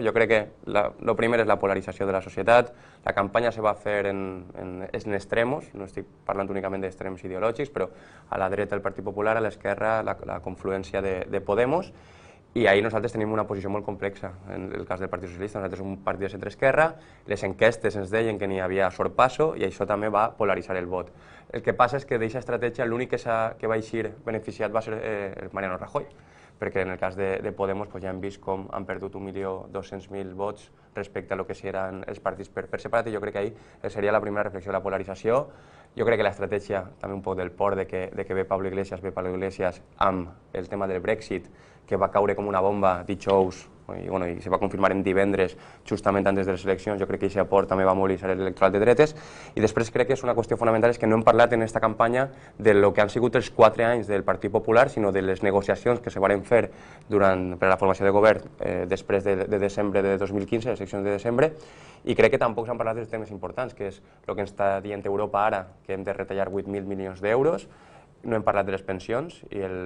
Jo crec que el primer és la polarització de la societat. La campanya se va fer en, en, en extremos, no estic parlant únicament d'extrems ideològics, però a la dreta el Partit Popular, a l'esquerra la, la confluència de, de Podemos, i ahir nosaltres tenim una posició molt complexa en el cas del Partit Socialista. Nosaltres som un partit de centre-esquerra, les enquestes ens deien que n'hi havia sorpasso i això també va polaritzar el vot. El que passa és que d'aquesta estratègia l'únic que, que va eixir beneficiat va ser eh, Mariano Rajoy perquè en el cas de, de Podemos pues, ja hem vist com han perdut 1.200.000 vots respecte a lo que si eren els partits per, per separat i jo crec que ahir seria la primera reflexió de la polarització. Jo crec que l'estratègia també un poc del port de que, de que ve Pablo Iglesias, ve Pablo Iglesias amb el tema del Brexit, que va caure com una bomba dijous i, bueno, i se va confirmar en divendres, justament antes de les eleccions, jo crec que aquest aport també va mobilitzar l'electoral de dretes, i després crec que és una qüestió fonamental és que no hem parlat en aquesta campanya de lo que han sigut els quatre anys del Partit Popular, sinó de les negociacions que se varen fer durant, per a la formació de govern eh, després de, de desembre de 2015, les eleccions de desembre, i crec que tampoc s'han parlat dels temes importants, que és el que ens està dient Europa ara, que hem de retallar 8.000 milions d'euros, no hem parlat de les pensions i el,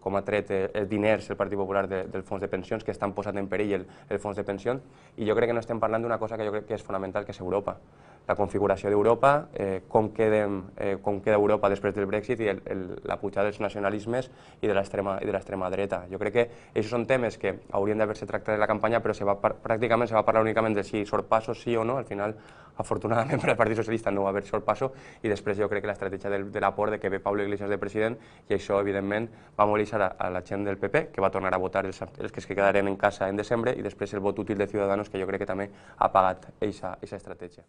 com ha tret els diners el Partit Popular de, del fons de pensions, que estan posat en perill el, el fons de pensions, i jo crec que no estem parlant d'una cosa que jo crec que és fonamental, que és Europa la configuració d'Europa, eh, com, quedem, eh, com queda Europa després del Brexit i el, el, la pujada dels nacionalismes i de l'extrema dreta. Jo crec que aquests són temes que haurien d'haver-se tractat en la campanya, però se va, pràcticament se va parlar únicament de si sorpasso sí o no, al final afortunadament per al Partit Socialista no va haver sorpasso i després jo crec que l'estratègia de, la l'aport de que ve Pablo Iglesias de president i això evidentment va molestar a, a la gent del PP que va tornar a votar els, els que es quedaren en casa en desembre i després el vot útil de Ciudadanos que jo crec que també ha pagat aquesta estratègia.